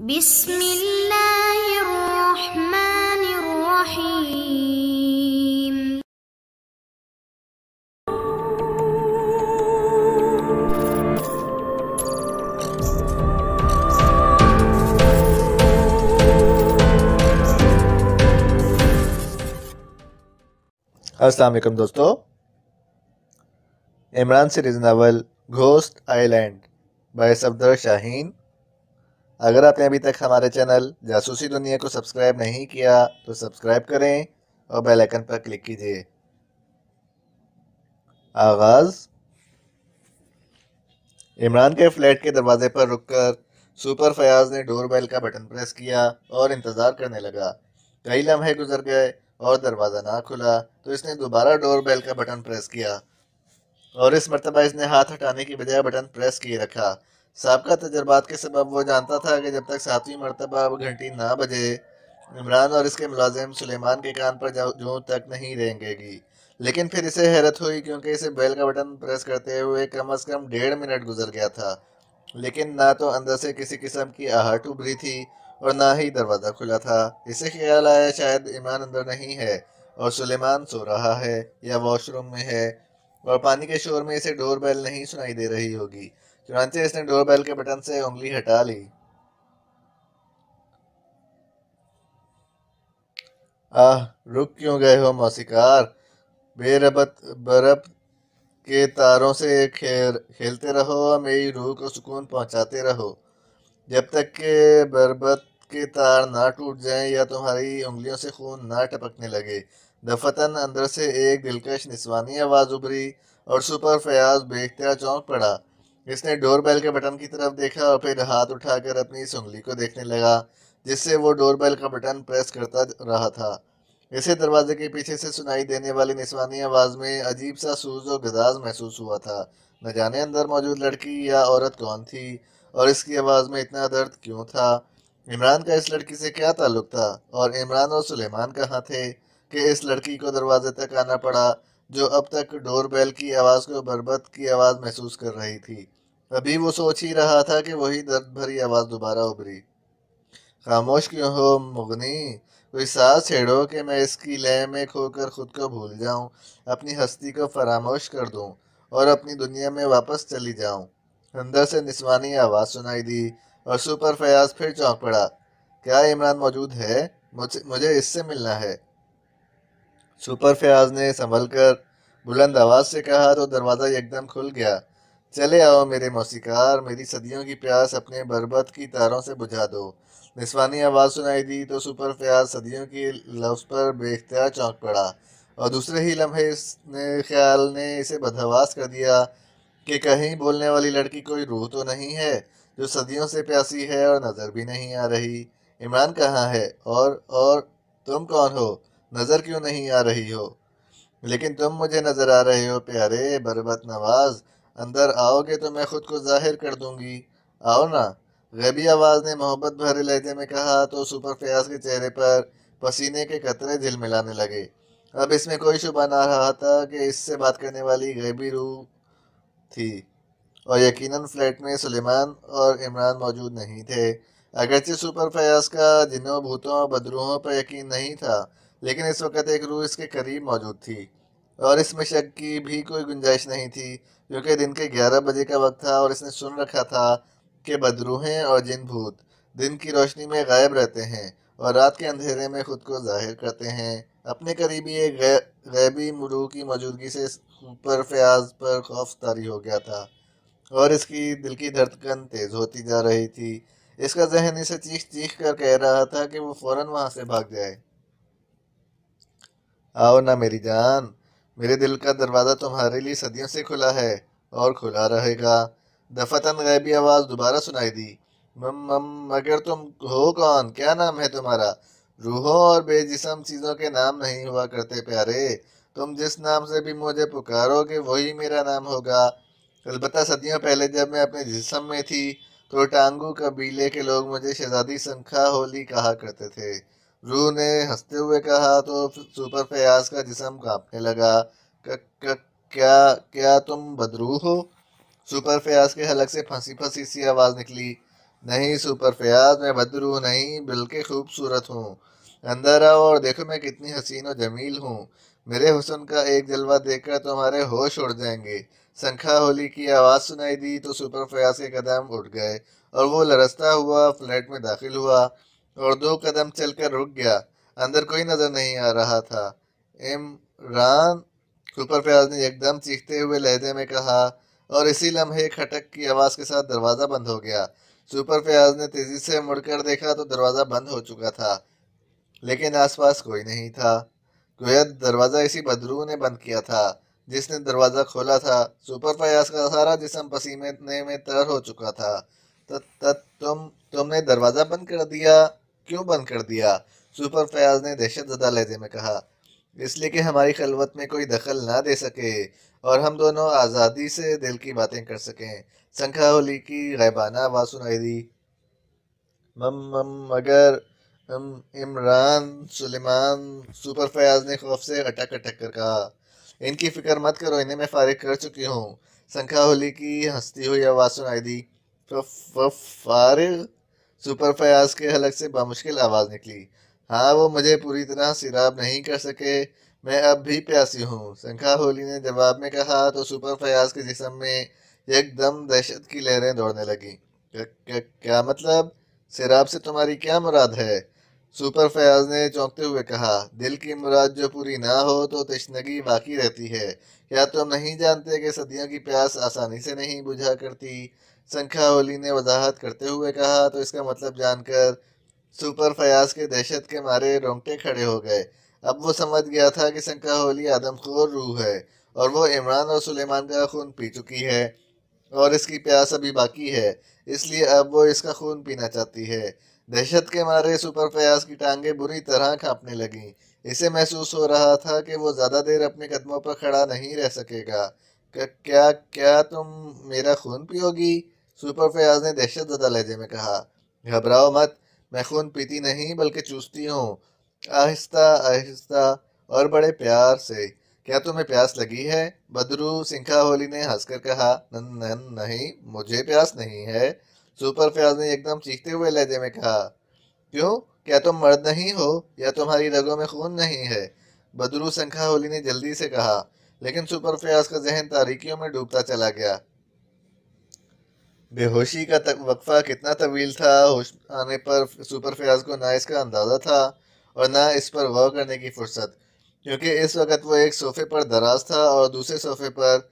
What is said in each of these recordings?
बिस्मिल्लाहिर्रहमानिर्रहीम अस्सलाम वालेकुम दोस्तों Imran series novel ghost island by Safdar Shaheen अगर आपने अभी तक हमारे चैनल जासूसी दुनिया को सब्सक्राइब नहीं किया तो सब्सक्राइब करें और बेल आइकन पर क्लिक कीजिए आगाज इमरान के फ्लैट के दरवाजे पर रुककर सुपर फयाज ने डोरबेल का बटन प्रेस किया और इंतज़ार करने लगा कई लम्हे गुजर गए और दरवाज़ा ना खुला तो इसने दोबारा डोरबेल का बटन प्रेस किया और इस मरतबा इसने हाथ हटाने की बजाय बटन प्रेस किए रखा सबका तजर्बात के सबब वो जानता था कि जब तक सातवीं मरतबा अब घंटी ना बजे इमरान और इसके मुलाजिम सुलेमान के कान पर जो तक नहीं रेंगेगी लेकिन फिर इसे हैरत हुई क्योंकि इसे बेल का बटन प्रेस करते हुए कम अज़ कम डेढ़ मिनट गुजर गया था लेकिन ना तो अंदर से किसी किस्म की आहट उभरी थी और ना ही दरवाज़ा खुला था इसे ख्याल आया शायद ईमान अंदर नहीं है और सुलेमान सो रहा है या वॉशरूम में है और पानी के शोर में इसे डोर बेल नहीं सुनाई दे रही होगी चुनाचे इसने बेल के बटन से उंगली हटा ली आह रुक क्यों गए हो मौसीकार बेरबत बरब के तारों से खेल खेलते रहो और मेरी रूह को सुकून पहुंचाते रहो जब तक के बरबत के तार ना टूट जाएं या तुम्हारी उंगलियों से खून ना टपकने लगे दफतन अंदर से एक दिलकश निस्वानी आवाज़ उभरी और सुपर फयाज बेख्तिया चौंक पड़ा इसने डोर बेल के बटन की तरफ देखा और फिर हाथ उठाकर अपनी सुंगली को देखने लगा जिससे वो डोर बेल का बटन प्रेस करता रहा था इसे दरवाजे के पीछे से सुनाई देने वाली निस्वानी आवाज़ में अजीब सा सूज और गदाज महसूस हुआ था न जाने अंदर मौजूद लड़की या औरत कौन थी और इसकी आवाज़ में इतना दर्द क्यों था इमरान का इस लड़की से क्या ताल्लुक था और इमरान और सुलेमान कहाँ थे कि इस लड़की को दरवाजे तक आना पड़ा जो अब तक डोरबेल की आवाज़ को बर्बत की आवाज़ महसूस कर रही थी अभी वो सोच ही रहा था कि वही दर्द भरी आवाज़ दोबारा उभरी खामोश क्यों हो मुगनी कोई सांस छेड़ो कि मैं इसकी लय में खोकर खुद को भूल जाऊं, अपनी हस्ती को फरामोश कर दूं और अपनी दुनिया में वापस चली जाऊं। अंदर से निस्वानी आवाज़ सुनाई दी और सुपर फयाज फिर चौंक पड़ा क्या इमरान मौजूद है मुझे मुझे इससे मिलना है सुपर फयाज ने संभल कर बुलंद आवाज से कहा तो दरवाज़ा एकदम खुल गया चले आओ मेरे मौसीकार मेरी सदियों की प्यास अपने बरबत की तारों से बुझा दो निस्वानी आवाज़ सुनाई दी तो सुपर फयाज सदियों की लफ्ज़ पर बेख्तियार चौंक पड़ा और दूसरे ही लम्हे ने ख्याल ने इसे बदहवास कर दिया कि कहीं बोलने वाली लड़की कोई रूह तो नहीं है जो सदियों से प्यासी है और नज़र भी नहीं आ रही इमरान कहाँ है और और तुम कौन हो नज़र क्यों नहीं आ रही हो लेकिन तुम मुझे नज़र आ रहे हो प्यारे बरबत नवाज अंदर आओगे तो मैं खुद को जाहिर कर दूंगी आओ ना गैबी आवाज़ ने मोहब्बत भरे लहजे में कहा तो सुपर फयाज के चेहरे पर पसीने के कतरे झिल मिलाने लगे अब इसमें कोई शुबा ना रहा था कि इससे बात करने वाली गैबी रूह थी और यकीनन फ्लैट में सुलेमान और इमरान मौजूद नहीं थे अगरचे सुपर फयाज का जिन्हों भूतों और बदरूहों पर यकीन नहीं था लेकिन इस वक्त एक रूह इसके करीब मौजूद थी और इसमें शक की भी कोई गुंजाइश नहीं थी क्योंकि दिन के ग्यारह बजे का वक्त था और इसने सुन रखा था कि बदरूहें और जिन भूत दिन की रोशनी में गायब रहते हैं और रात के अंधेरे में खुद को जाहिर करते हैं अपने करीबी एक गैबी मुरूह की मौजूदगी से पर फयाज पर खौफ तारी हो गया था और इसकी दिल की धड़कन तेज़ होती जा रही थी इसका जहन इसे चीख चीख कर कह रहा था कि वो फ़ौर वहाँ से भाग जाए आओ ना मेरी जान मेरे दिल का दरवाज़ा तुम्हारे लिए सदियों से खुला है और खुला रहेगा दफतन गैबी आवाज़ दोबारा सुनाई दी मम मम मगर तुम हो कौन क्या नाम है तुम्हारा रूहों और बेजिसम चीज़ों के नाम नहीं हुआ करते प्यारे तुम जिस नाम से भी मुझे पुकारोगे वही मेरा नाम होगा अलबत् सदियों पहले जब मैं अपने जिसम में थी तो टांगू कबीले के लोग मुझे शहजादी संखा होली कहा करते थे रू ने हंसते हुए कहा तो सुपर फयाज का जिसम कांपने लगा क, क, क्या क्या तुम बदरू हो सुपर फयाज के हलक से फंसी फंसी सी आवाज़ निकली नहीं सुपर फयाज मैं बदरू नहीं बल्कि खूबसूरत हूँ अंदर आओ और देखो मैं कितनी हसीन और जमील हूँ मेरे हुसन का एक जलवा देखकर तुम्हारे होश उड़ जाएंगे शंखा होली की आवाज़ सुनाई दी तो सुपर फयाज के कदम उठ गए और वो लरसता हुआ फ्लैट में दाखिल हुआ और दो कदम चलकर रुक गया अंदर कोई नजर नहीं आ रहा था इमरान सुपर फयाज ने एकदम चीखते हुए लहजे में कहा और इसी लम्हे खटक की आवाज़ के साथ दरवाज़ा बंद हो गया सुपर फयाज ने तेज़ी से मुड़कर देखा तो दरवाज़ा बंद हो चुका था लेकिन आसपास कोई नहीं था गोया दरवाज़ा इसी बदरू ने बंद किया था जिसने दरवाज़ा खोला था सुपर फयाज का सारा जिसम पसीने में तर हो चुका था तो, तो तुम तुमने दरवाज़ा बंद कर दिया क्यों बंद कर दिया सुपर फयाज ने दहशत जदा लहजे में कहा इसलिए कि हमारी खलवत में कोई दखल ना दे सके और हम दोनों आज़ादी से दिल की बातें कर सकें संखा होली की गैबाना आवाज़ सुनाई दी मम मम मगर इमरान सुलेमान सुपर फयाज ने खौफ से अटक अटक कर कहा इनकी फ़िक्र मत करो इन्हें मैं फारिग कर चुकी हूँ संखा होली की हंसती हुई आवाज़ सुनाई दी फारिग सुपर फयाज के हलक से बामुश्किल आवाज़ निकली हाँ वो मुझे पूरी तरह सिराब नहीं कर सके मैं अब भी प्यासी हूँ शंखा होली ने जवाब में कहा तो सुपर फयाज के जिसम में एकदम दहशत की लहरें दौड़ने लगी क्या मतलब शराब से तुम्हारी क्या मुराद है सुपर फयाज ने चौंकते हुए कहा दिल की मुराद जो पूरी ना हो तो तश्नगी बाकी रहती है क्या तुम नहीं जानते कि सदियों की प्यास आसानी से नहीं बुझा करती संख्यावली ने वजाहत करते हुए कहा तो इसका मतलब जानकर सुपर फयाज के दहशत के मारे रोंगटे खड़े हो गए अब वो समझ गया था कि संख्यावली आदमखोर रूह है और वो इमरान और सुलेमान का खून पी चुकी है और इसकी प्यास अभी बाकी है इसलिए अब वो इसका खून पीना चाहती है दहशत के मारे सुपर फयाज की टांगें बुरी तरह खापने लगीं इसे महसूस हो रहा था कि वो ज़्यादा देर अपने कदमों पर खड़ा नहीं रह सकेगा क्या क्या तुम मेरा खून पियोगी सुपर फयाज ने दहशत जदा लहजे में कहा घबराओ मत मैं खून पीती नहीं बल्कि चूसती हूँ आहिस्ता आहिस्ता और बड़े प्यार से क्या तुम्हें प्यास लगी है बदरू सिंखा होली ने हंसकर कहा नन नन नहीं मुझे प्यास नहीं है सुपर फयाज ने एकदम चीखते हुए लहजे में कहा क्यों क्या तुम मर्द नहीं हो या तुम्हारी रगों में खून नहीं है बदरू सिंखा होली ने जल्दी से कहा लेकिन सुपर फयाज का जहन तारीखियों में डूबता चला गया बेहोशी का तक वक्फा कितना तवील था होश आने पर सुपर फयाज को ना इसका अंदाज़ा था और ना इस पर गौर करने की फुर्सत क्योंकि इस वक्त वो एक सोफे पर दराज था और दूसरे सोफे पर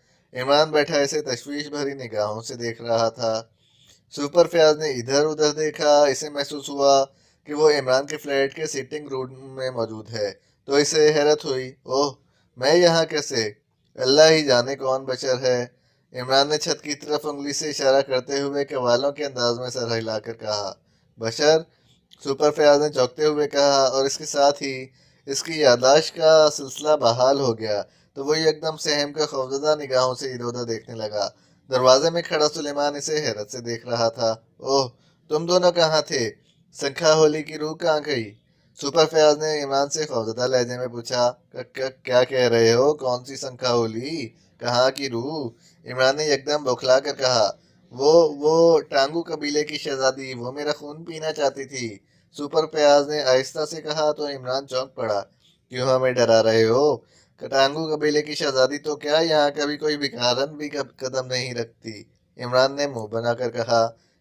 ईमान बैठा इसे तशवीश भरी निगाहों से देख रहा था सुपर फयाज ने इधर उधर देखा इसे महसूस हुआ कि वो इमरान के फ्लैट के सिटिंग रूम में मौजूद है तो इसे हैरत हुई ओह मैं यहाँ कैसे अल्लाह ही जाने कौन बचर है इमरान ने छत की तरफ उंगली से इशारा करते हुए कवालों के अंदाज में सर हिलाकर कहा बशर सुपर फयाज ने चौंकते हुए कहा और इसके साथ ही इसकी यादाश्त का सिलसिला बहाल हो गया तो वो एकदम सहम का खौफजदा निगाहों से इरोदा देखने लगा दरवाजे में खड़ा सुलेमान इसे हैरत से देख रहा था ओह तुम दोनों कहाँ थे संखा होली की रूह कहाँ गई सुपर फयाज ने ईमान से खौफजदा लहजे में पूछा क्या कह रहे हो कौन सी संखा होली कहाँ की रूह इमरान ने यकदम बौखला कर कहा वो वो टांगू कबीले की शहजादी वो मेरा खून पीना चाहती थी सुपर प्याज ने आहिस्ता से कहा तो इमरान चौंक पड़ा क्यों हमें डरा रहे हो टांगू कबीले की शहजादी तो क्या यहाँ कभी कोई भिखारन भी कदम नहीं रखती इमरान ने मुंह बनाकर कहा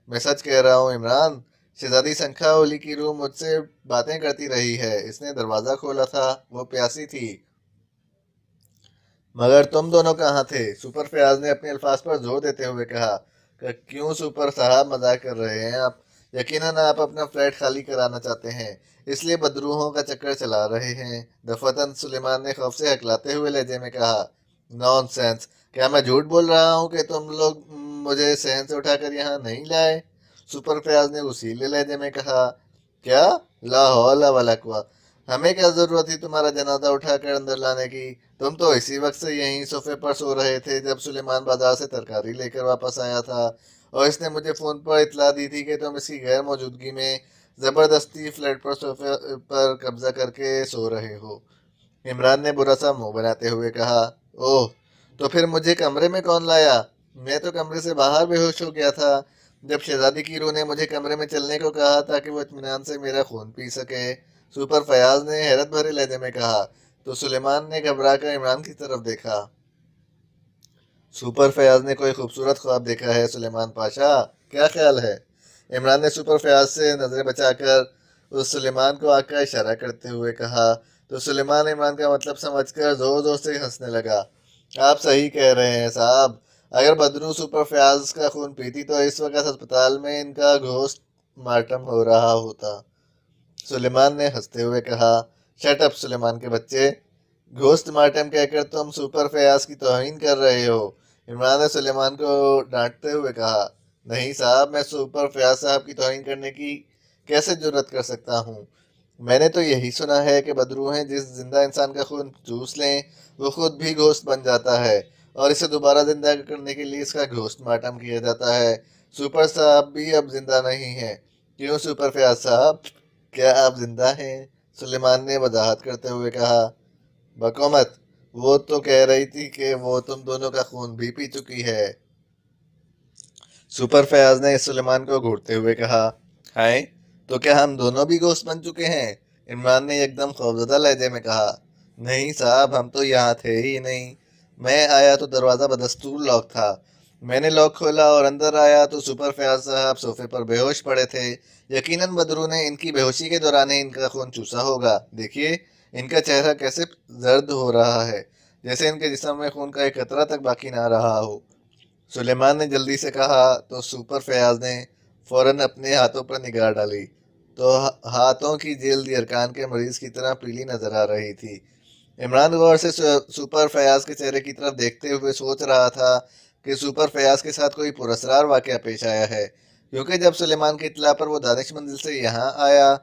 मैं सच कह रहा हूँ इमरान शहजादी संखा ओली की रूह मुझसे बातें करती रही है इसने दरवाज़ा खोला था वो प्यासी थी मगर तुम दोनों कहाँ थे सुपर फयाज ने अपने अल्फाज पर जोर देते हुए कहा कि क्यों सुपर साहब मजाक कर रहे हैं आप यकीनन आप अपना फ्लैट खाली कराना चाहते हैं इसलिए बदरूहों का चक्कर चला रहे हैं दफतन सुलेमान ने खौफ से हकलाते हुए लहजे में कहा सेंस क्या मैं झूठ बोल रहा हूँ कि तुम लोग मुझे सहन से उठाकर यहाँ नहीं लाए सुपर फयाज ने उसी लहजे में कहा क्या लाहौल वाला कुआ हमें क्या ज़रूरत थी तुम्हारा जनाजा उठाकर अंदर लाने की तुम तो इसी वक्त से यहीं सोफे पर सो रहे थे जब सुलेमान बाजार से तरकारी लेकर वापस आया था और इसने मुझे फ़ोन पर इतला दी थी कि तुम इसकी गैर मौजूदगी में ज़बरदस्ती फ्लैट पर सोफे पर कब्ज़ा करके सो रहे हो इमरान ने बुरा सा मुंह बनाते हुए कहा ओह तो फिर मुझे कमरे में कौन लाया मैं तो कमरे से बाहर बेहोश हो गया था जब शहजादी की रू ने मुझे कमरे में चलने को कहा ताकि वो इतमान से मेरा खून पी सके सुपर फयाज ने हैरत भरे लहजे में कहा तो सुलेमान ने घबराकर इमरान की तरफ देखा सुपर फयाज ने कोई खूबसूरत ख्वाब देखा है सुलेमान पाशा क्या ख्याल है इमरान ने सुपर फयाज से नज़रें बचाकर उस सुलेमान को आकर इशारा करते हुए कहा तो सुलेमान इमरान का मतलब समझकर ज़ोर ज़ोर से हंसने लगा आप सही कह रहे हैं साहब अगर बदरू सुपर फयाज का खून पीती तो इस वक्त अस्पताल में इनका घोस्ट मार्टम हो रहा होता सुलेमान ने हंसते हुए कहा अप सुलेमान के बच्चे घोस्त मार्टम कहकर तुम सुपर फयाज की तोहन कर रहे हो इमरान ने सुलेमान को डांटते हुए कहा नहीं साहब मैं सुपर फयाज साहब की तोहिन करने की कैसे जरूरत कर सकता हूँ मैंने तो यही सुना है कि बदरूहें जिस जिंदा इंसान का खून चूस लें वो खुद भी घोस्त बन जाता है और इसे दोबारा जिंदा करने के लिए इसका घोस्ट मार्टम किया जाता है सुपर साहब भी अब जिंदा नहीं है क्यों सुपर फयाज साहब क्या आप जिंदा हैं सुलेमान ने वजाहत करते हुए कहा बकोमत वो तो कह रही थी कि वो तुम दोनों का खून भी पी चुकी है सुपर फयाज ने सुलेमान को घूरते हुए कहा हाय तो क्या हम दोनों भी गोश्त बन चुके हैं इमरान ने एकदम खौफजदा लहजे में कहा नहीं साहब हम तो यहाँ थे ही नहीं मैं आया तो दरवाज़ा बदस्तूर लॉक था मैंने लॉक खोला और अंदर आया तो सुपर फयाज साहब सोफे पर बेहोश पड़े थे यकीनन बदरू ने इनकी बेहोशी के दौरान ही इनका खून चूसा होगा देखिए इनका चेहरा कैसे जर्द हो रहा है जैसे इनके जिसम में खून का एक कतरा तक बाकी ना रहा हो सुलेमान ने जल्दी से कहा तो सुपर फयाज ने फौरन अपने हाथों पर निगाह डाली तो हाथों की जेल अरकान के मरीज की तरह पीली नजर आ रही थी इमरान गौर से सुपर फयाज के चेहरे की तरफ देखते हुए सोच रहा था कि सुपर फयाज के साथ कोई पुरस्कार वाक़ पेश आया है क्योंकि जब सुलेमान की इतला पर वो दानिश मंजिल से यहाँ आया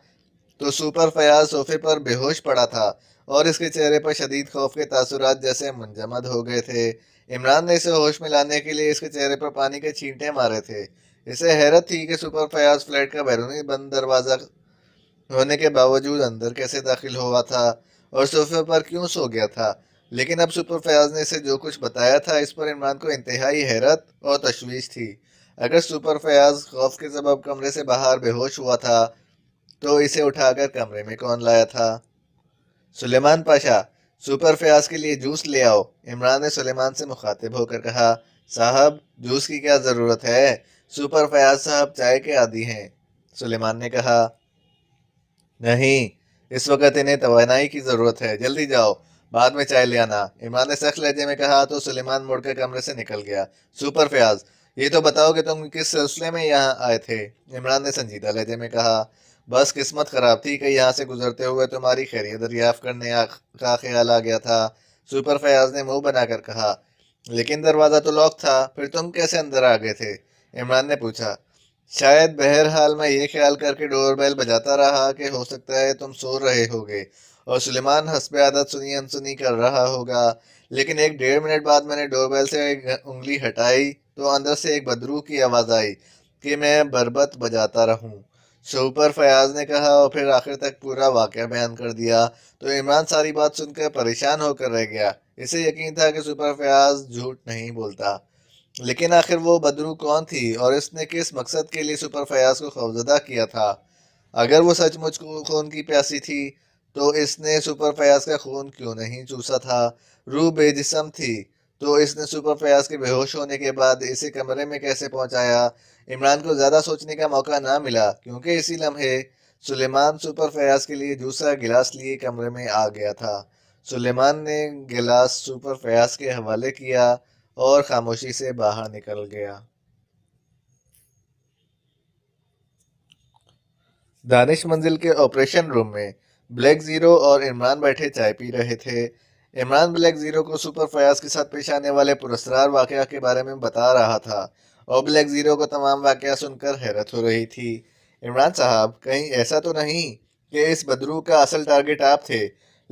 तो सुपर फयाज सोफे पर बेहोश पड़ा था और इसके चेहरे पर शदीद खौफ के तासुरात जैसे मुंजमद हो गए थे इमरान ने इसे होश में लाने के लिए इसके चेहरे पर पानी के छींटे मारे थे इसे हैरत थी कि सुपर फयाज फ्लैट का बैरूनी बंद दरवाज़ा होने के बावजूद अंदर कैसे दाखिल हुआ था और सोफे पर क्यों सो गया था लेकिन अब सुपर फयाज ने इसे जो कुछ बताया था इस पर इमरान को इंतहाई हैरत और तशवीश थी अगर सुपर फयाज खौफ के सबब कमरे से बाहर बेहोश हुआ था तो इसे उठाकर कमरे में कौन लाया था सुलेमान पाशा सुपर फयाज के लिए जूस ले आओ इमरान ने सुलेमान से मुखातिब होकर कहा साहब जूस की क्या ज़रूरत है सुपर फयाज साहब चाय के आदि हैं सुलेमान ने कहा नहीं इस वक्त इन्हें तोानाई की ज़रूरत है जल्दी जाओ बाद में चाय ले आना इमरान ने सख्त लहजे में कहा तो सुलेमान मुड़कर कमरे से निकल गया सुपर फयाज ये तो बताओ कि तुम किस सिलसिले में यहाँ आए थे इमरान ने संजीदा लहजे में कहा बस किस्मत ख़राब थी कि यहाँ से गुजरते हुए तुम्हारी खैरियत दरियाफ़ करने का ख्याल आ गया था सुपर फयाज ने मुंह बनाकर कहा लेकिन दरवाज़ा तो लॉक था फिर तुम कैसे अंदर आ गए थे इमरान ने पूछा शायद बहरहाल मैं ये ख्याल करके डोर बजाता रहा कि हो सकता है तुम सो रहे होगे और सुलेमान हसब आदत सुनी अनसुनी कर रहा होगा लेकिन एक डेढ़ मिनट बाद मैंने डोरबेल से एक उंगली हटाई तो अंदर से एक बदरू की आवाज़ आई कि मैं बरबत बजाता रहूं सुपर फयाज ने कहा और फिर आखिर तक पूरा वाक़ बयान कर दिया तो इमरान सारी बात सुनकर परेशान होकर रह गया इसे यकीन था कि सुपर फयाज झूठ नहीं बोलता लेकिन आखिर वो बदरू कौन थी और इसने किस मकसद के लिए सुपर फयाज को खौफजदा किया था अगर वो सचमुच को खून की प्यासी थी तो इसने सुपर फयाज का खून क्यों नहीं चूसा था रूह बेजिसम थी तो इसने सुपर फयाज के बेहोश होने के बाद इसे कमरे में कैसे पहुंचाया इमरान को ज़्यादा सोचने का मौका ना मिला क्योंकि इसी लम्हे सुलेमान सुपर फयाज के लिए दूसरा गिलास लिए कमरे में आ गया था सुलेमान ने गिलास सुपर फयाज के हवाले किया और खामोशी से बाहर निकल गया दानिश मंजिल के ऑपरेशन रूम में ब्लैक ज़ीरो और इमरान बैठे चाय पी रहे थे इमरान ब्लैक ज़ीरो को सुपर फयाज के साथ पेश आने वाले पुरस्कार वाक़ के बारे में बता रहा था और ब्लैक ज़ीरो को तमाम वाक़ सुनकर हैरत हो रही थी इमरान साहब कहीं ऐसा तो नहीं कि इस बदरू का असल टारगेट आप थे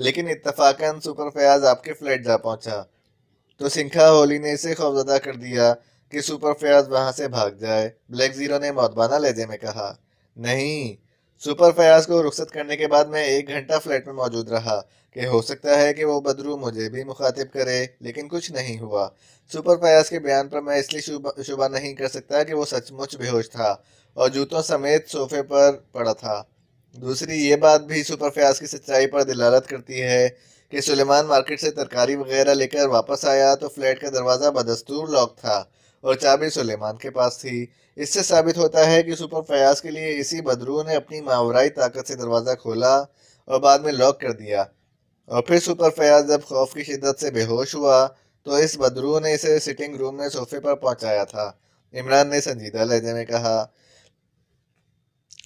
लेकिन इतफाक़न सुपर फयाज आपके फ्लैट जा पहुंचा तो सिंखा होली ने इसे खौफजदा कर दिया कि सुपर फयाज वहां से भाग जाए ब्लैक ज़ीरो ने मौतबाना लहजे में कहा नहीं सुपर फयाज को रुख्सत करने के बाद मैं एक घंटा फ्लैट में मौजूद रहा कि हो सकता है कि वो बदरू मुझे भी मुखातिब करे लेकिन कुछ नहीं हुआ सुपर फयाज के बयान पर मैं इसलिए शुबा, शुबा नहीं कर सकता कि वो सचमुच बेहोश था और जूतों समेत सोफे पर पड़ा था दूसरी ये बात भी सुपर फयाज की सच्चाई पर दिलालत करती है कि सुलेमान मार्केट से तरकारी वगैरह लेकर वापस आया तो फ्लैट का दरवाज़ा बदस्तूर लॉक था और चाबी सुलेमान के पास थी इससे साबित होता है कि सुपर फयाज के लिए इसी बदरू ने अपनी मावराई ताकत से दरवाज़ा खोला और बाद में लॉक कर दिया और फिर सुपर फयाज जब खौफ की शिदत से बेहोश हुआ तो इस बदरू ने इसे सिटिंग रूम में सोफे पर पहुंचाया था इमरान ने संजीदा लहजे में कहा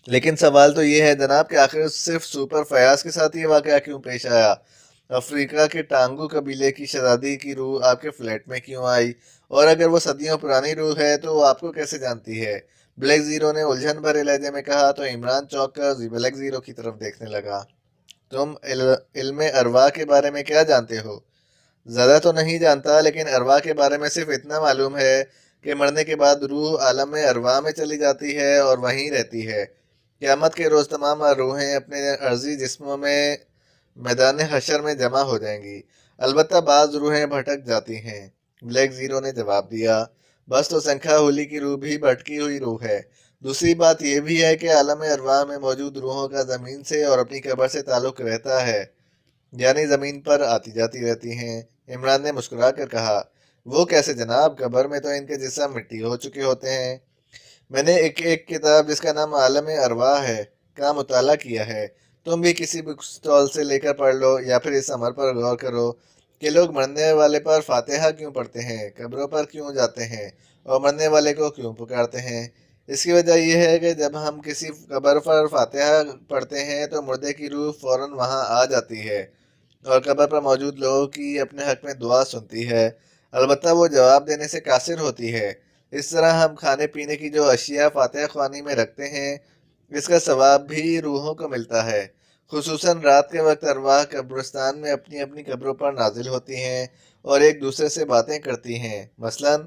लेकिन सवाल तो ये है जनाब कि आखिर सिर्फ सुपर फयाज के साथ ये वाक़ क्यों पेश आया अफ्रीका के टांगू कबीले की शज़ादी की रूह आपके फ्लैट में क्यों आई और अगर वो सदियों पुरानी रूह है तो वो आपको कैसे जानती है ब्लैक जीरो ने उलझन भरे लहजे में कहा तो इमरान चौक कर ब्लैक जीरो की तरफ देखने लगा तुम इल, इल्म अरवा के बारे में क्या जानते हो ज़्यादा तो नहीं जानता लेकिन अरवा के बारे में सिर्फ इतना मालूम है कि मरने के बाद रूह आलम अरवा में चली जाती है और वहीं रहती है क़्यामत के रोज़ तमाम रूहें अपने अर्जी जिस्मों में मैदान हशर में जमा हो जाएंगी अलबत् बाज रूहें भटक जाती हैं ब्लैक जीरो ने जवाब दिया बस तो संख्या होली की रूह भी भटकी हुई रूह है दूसरी बात यह भी है कि आलम अरवाह में मौजूद रूहों का ज़मीन से और अपनी कबर से ताल्लुक़ रहता है यानी ज़मीन पर आती जाती रहती हैं इमरान ने मुस्कुरा कर कहा वो कैसे जनाब कबर में तो इनके जिसम मिट्टी हो चुके होते हैं मैंने एक एक किताब जिसका नाम आलम अरवाह है का मुताला किया है तुम भी किसी बुक स्टॉल से लेकर पढ़ लो या फिर इस अमर पर गौर करो कि लोग मरने वाले पर फातिहा क्यों पढ़ते हैं कब्रों पर क्यों जाते हैं और मरने वाले को क्यों पुकारते हैं इसकी वजह यह है कि जब हम किसी कब्र पर फातिहा पढ़ते हैं तो मुर्दे की रूह फ़ौर वहाँ आ जाती है और कब्र पर मौजूद लोगों की अपने हक में दुआ सुनती है अलबत् वो जवाब देने से कासिर होती है इस तरह हम खाने पीने की जो अशिया फातह खानी में रखते हैं इसका सवाब भी रूहों को मिलता है खसूस रात के वक्त अरवाह कब्रस्तान में अपनी अपनी कब्रों पर नाजिल होती हैं और एक दूसरे से बातें करती हैं मसलन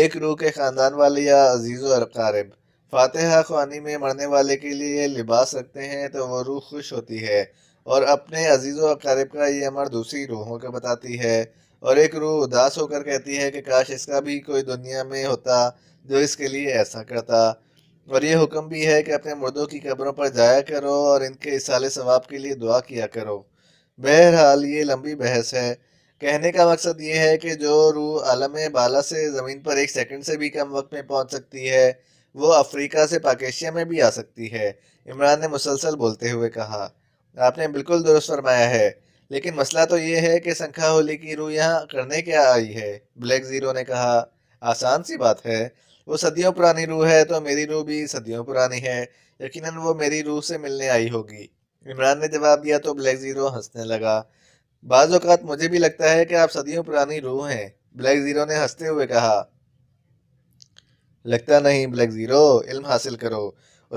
एक रूह के ख़ानदान वाले या अजीज़ अरकारब फातह खानी में मरने वाले के लिए लिबास रखते हैं तो वह रूह खुश होती है और अपने अजीज़ अकारब का ये अमर दूसरी रूहों का बताती है और एक रूह उदास होकर कहती है कि काश इसका भी कोई दुनिया में होता जो इसके लिए ऐसा करता और ये हुक्म भी है कि अपने मुर्दों की कब्रों पर जाया करो और इनके इसाले सवाब के लिए दुआ किया करो बहरहाल ये लंबी बहस है कहने का मकसद ये है कि जो रूह आलम बाला से ज़मीन पर एक सेकंड से भी कम वक्त में पहुंच सकती है वो अफ्रीका से पाकिस्तान में भी आ सकती है इमरान ने मुसलसल बोलते हुए कहा आपने बिल्कुल दुरुस्त फरमाया है लेकिन मसला तो ये है कि संखा होली की रूह यहाँ करने क्या आई है ब्लैक ज़ीरो ने कहा आसान सी बात है वो सदियों पुरानी रूह है तो मेरी रूह भी सदियों पुरानी है यकीनन वो मेरी रूह से मिलने आई होगी इमरान ने जवाब दिया तो ब्लैक ज़ीरो हंसने लगा बाज़ात मुझे भी लगता है कि आप सदियों पुरानी रूह हैं ब्लैक ज़ीरो ने हंसते हुए कहा लगता नहीं ब्लैक ज़ीरो इल्म हासिल करो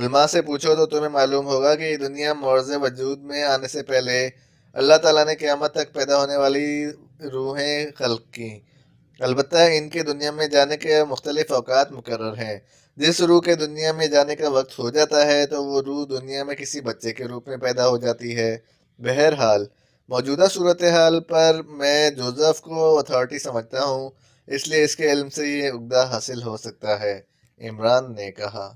उलमा से पूछो तो तुम्हें मालूम होगा कि दुनिया मोरज वजूद में आने से पहले अल्लाह ताला ने क़्यामत तक पैदा होने वाली रूहें खल की अलबत् इनके दुनिया में जाने के मुख्तलिफ अवकात मुकर हैं जिस रूह के दुनिया में जाने का वक्त हो जाता है तो वो रूह दुनिया में किसी बच्चे के रूप में पैदा हो जाती है बहरहाल मौजूदा सूरत हाल पर मैं जोजफ़ को अथॉरिटी समझता हूँ इसलिए इसके इल्म से ये उगदा हासिल हो सकता है इमरान ने कहा